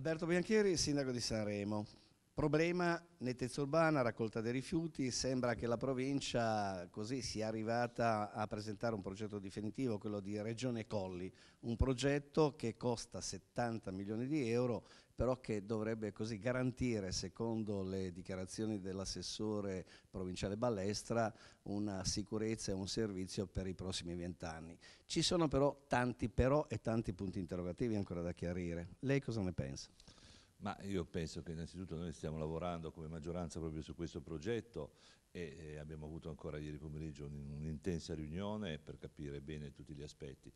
Alberto Bianchieri, sindaco di Sanremo. Problema nettezza urbana, raccolta dei rifiuti, sembra che la provincia così sia arrivata a presentare un progetto definitivo, quello di Regione Colli, un progetto che costa 70 milioni di euro però che dovrebbe così garantire, secondo le dichiarazioni dell'assessore provinciale Ballestra, una sicurezza e un servizio per i prossimi vent'anni. Ci sono però tanti però e tanti punti interrogativi ancora da chiarire. Lei cosa ne pensa? Ma io penso che innanzitutto noi stiamo lavorando come maggioranza proprio su questo progetto e abbiamo avuto ancora ieri pomeriggio un'intensa riunione per capire bene tutti gli aspetti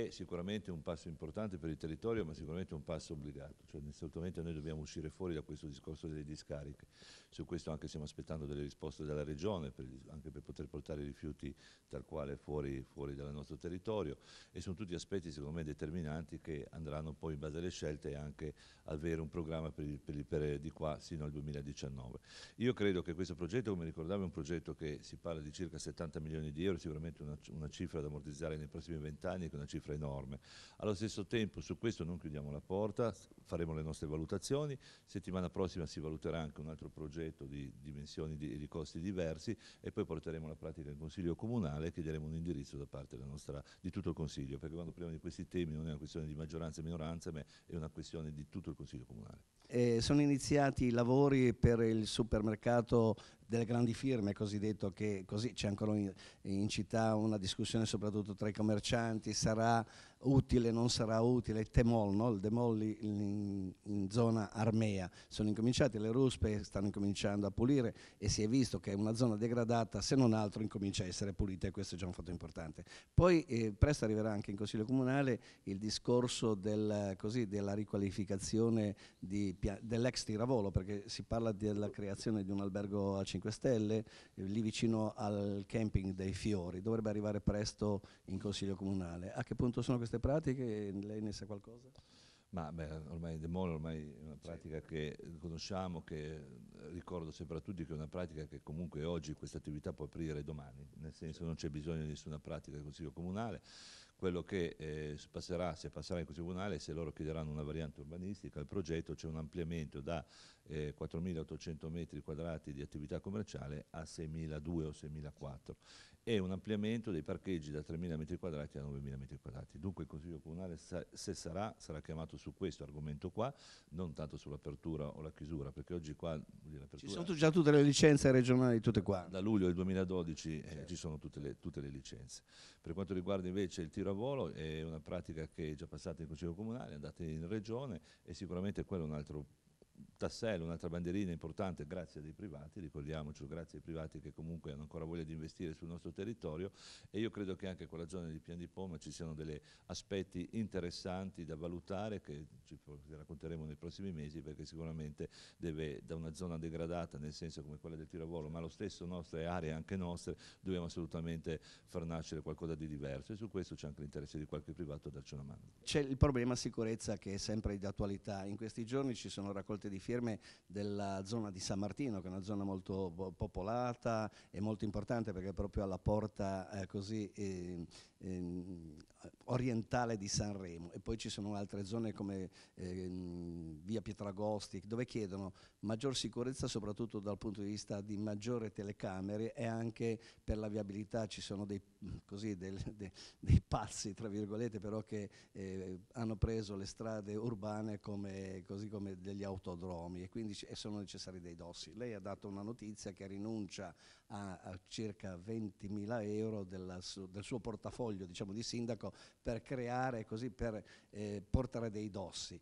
è sicuramente un passo importante per il territorio, ma sicuramente un passo obbligato. Cioè, assolutamente noi dobbiamo uscire fuori da questo discorso delle discariche. Su questo anche stiamo aspettando delle risposte dalla Regione, per, anche per poter portare i rifiuti tal quale fuori, fuori, dal nostro territorio. E sono tutti aspetti, secondo me, determinanti che andranno poi in base alle scelte anche avere un programma per, per, per di qua sino al 2019. Io credo che questo progetto, come ricordavo, è un progetto che si parla di circa 70 milioni di euro, sicuramente una, una cifra da ammortizzare nei prossimi vent'anni, che è una cifra cifra enorme. Allo stesso tempo su questo non chiudiamo la porta, faremo le nostre valutazioni, settimana prossima si valuterà anche un altro progetto di dimensioni e di costi diversi e poi porteremo la pratica in Consiglio Comunale e chiederemo un indirizzo da parte nostra, di tutto il Consiglio, perché quando parliamo di questi temi non è una questione di maggioranza e minoranza, ma è una questione di tutto il Consiglio Comunale. Eh, sono iniziati i lavori per il supermercato delle grandi firme, cosiddetto che così c'è ancora in, in città una discussione soprattutto tra i commercianti, sarà utile, non sarà utile, Temol, no? il Demol in, in, zona armea, sono incominciate le ruspe, stanno incominciando a pulire e si è visto che è una zona degradata se non altro incomincia a essere pulita e questo è già un fatto importante. Poi eh, presto arriverà anche in Consiglio Comunale il discorso del, così, della riqualificazione dell'ex Tiravolo perché si parla della creazione di un albergo a 5 stelle eh, lì vicino al camping dei fiori, dovrebbe arrivare presto in Consiglio Comunale. A che punto sono queste queste pratiche, lei ne sa qualcosa? Ma beh, ormai il demolo è una pratica sì. che conosciamo, che eh, ricordo sempre a tutti che è una pratica che comunque oggi questa attività può aprire domani, nel senso sì. non c'è bisogno di nessuna pratica del Consiglio Comunale, quello che eh, passerà, se passerà in Consiglio Comunale, se loro chiederanno una variante urbanistica, al progetto c'è un ampliamento da eh, 4.800 metri quadrati di attività commerciale a 6.200 o 6.400 e un ampliamento dei parcheggi da 3.000 metri quadrati a 9.000 metri quadrati. Dunque il Consiglio Comunale, sa se sarà, sarà chiamato su questo argomento qua, non tanto sull'apertura o la chiusura, perché oggi qua... Dire, Ci sono già tutte le licenze regionali, tutte qua. Da luglio del 2012 eh, certo. ci sono tutte le, tutte le licenze. Per quanto riguarda invece il tiro pallavolo è una pratica che è già passata in Consiglio Comunale, è andata in Regione e sicuramente quello è un altro tassello, un'altra bandierina importante grazie ai privati, ricordiamoci grazie ai privati che comunque hanno ancora voglia di investire sul nostro territorio e io credo che anche con la zona di Pian di Poma ci siano degli aspetti interessanti da valutare che ci racconteremo nei prossimi mesi perché sicuramente deve, da una zona degradata nel senso come quella del tiravolo ma lo stesso nostre aree anche nostre dobbiamo assolutamente far nascere qualcosa di diverso e su questo c'è anche l'interesse di qualche privato a darci una mano. C'è il problema sicurezza che è sempre di attualità, in questi giorni ci sono raccolte di di firme della zona di San Martino, che è una zona molto popolata e molto importante perché è proprio alla porta eh, così eh, eh, orientale di Sanremo. E poi ci sono altre zone come ehm, via Pietragosti, dove chiedono maggior sicurezza soprattutto dal punto di vista di maggiore telecamere e anche per la viabilità ci sono dei, così, del, de, dei pazzi, tra virgolette, però che eh, hanno preso le strade urbane come, così come degli autobus autodromi e quindi sono necessari dei dossi. Lei ha dato una notizia che rinuncia a, a circa 20.000 euro della, del suo portafoglio diciamo, di sindaco per creare, così, per eh, portare dei dossi.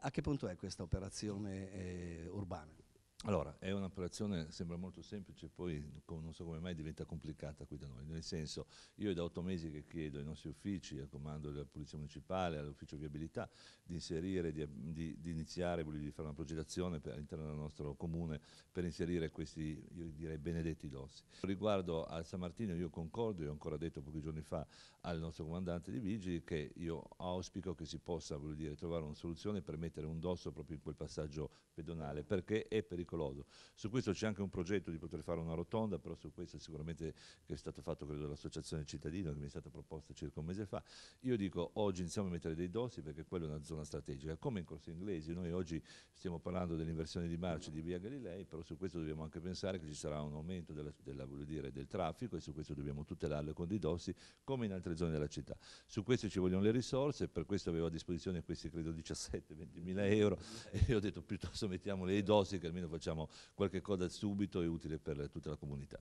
A che punto è questa operazione eh, urbana? Allora, è un'operazione, sembra molto semplice, poi non so come mai diventa complicata qui da noi, nel senso io è da otto mesi che chiedo ai nostri uffici, al comando della Polizia Municipale, all'ufficio viabilità, di inserire, di, di, di iniziare, voglio dire, fare una progettazione all'interno del nostro comune per inserire questi, io direi, benedetti dossi. Riguardo al San Martino io concordo, io ho ancora detto pochi giorni fa al nostro comandante di Vigili che io auspico che si possa, voglio dire, trovare una soluzione per mettere un dosso proprio in quel passaggio pedonale, perché è pericoloso pericoloso. Su questo c'è anche un progetto di poter fare una rotonda, però su questo sicuramente che è stato fatto credo dall'associazione cittadino che mi è stata proposta circa un mese fa. Io dico oggi iniziamo a mettere dei dossi perché quella è una zona strategica, come in corso inglesi, noi oggi stiamo parlando dell'inversione di marcia di via Galilei, però su questo dobbiamo anche pensare che ci sarà un aumento della, della, dire, del traffico e su questo dobbiamo tutelarlo con dei dossi come in altre zone della città. Su questo ci vogliono le risorse, per questo avevo a disposizione questi credo 17-20 mila euro e ho detto piuttosto mettiamole ai dossi che almeno facciamo facciamo qualche cosa subito e utile per tutta la comunità.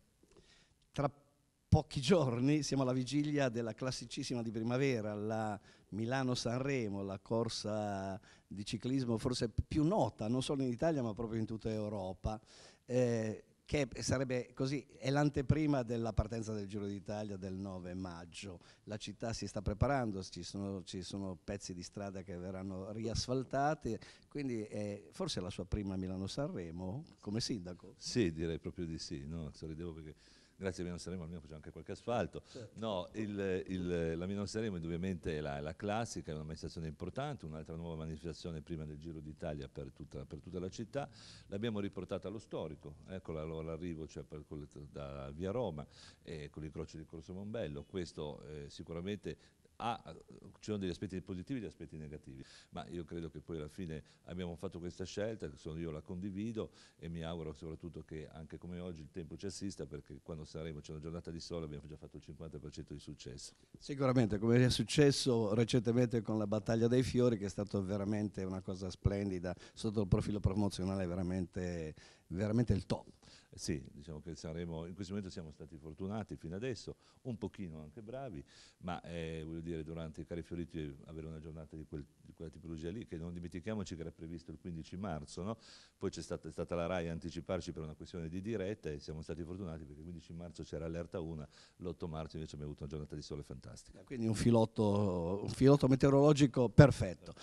Tra pochi giorni siamo alla vigilia della classicissima di primavera, la Milano-Sanremo, la corsa di ciclismo forse più nota non solo in Italia ma proprio in tutta Europa. Eh, che sarebbe così, è l'anteprima della partenza del Giro d'Italia del 9 maggio. La città si sta preparando, ci sono, ci sono pezzi di strada che verranno riasfaltati, quindi è forse è la sua prima Milano-Sanremo come sindaco. Sì, direi proprio di sì, no? sorridevo perché grazie a Milano Sanremo almeno facciamo anche qualche asfalto. Certo. No, il, il, la Milano Sanremo indubbiamente è la, la classica, è una manifestazione importante, un'altra nuova manifestazione prima del Giro d'Italia per tutta, per tutta la città. L'abbiamo riportata allo storico, ecco l'arrivo cioè per, da via Roma e eh, con l'incrocio di Corso Mombello. Questo eh, sicuramente ha, ci sono degli aspetti positivi e degli aspetti negativi, ma io credo che poi alla fine abbiamo fatto questa scelta, io la condivido e mi auguro soprattutto che anche come oggi il tempo ci assista perché quando saremo, c'è una giornata di sole, abbiamo già fatto il 50% di successo. Sicuramente, come è successo recentemente con la Battaglia dei Fiori, che è stata veramente una cosa splendida, sotto il profilo promozionale veramente, veramente il top sì, diciamo che saremo, in questo momento siamo stati fortunati fino adesso, un pochino anche bravi, ma eh, voglio dire durante i cari fioriti avere una giornata di, quel, di, quella tipologia lì, che non dimentichiamoci che era previsto il 15 marzo, no? poi c'è stata, è stata la RAI a anticiparci per una questione di diretta e siamo stati fortunati perché il 15 marzo c'era allerta 1, l'8 marzo invece abbiamo avuto una giornata di sole fantastica. Quindi un filotto, un filotto meteorologico perfetto.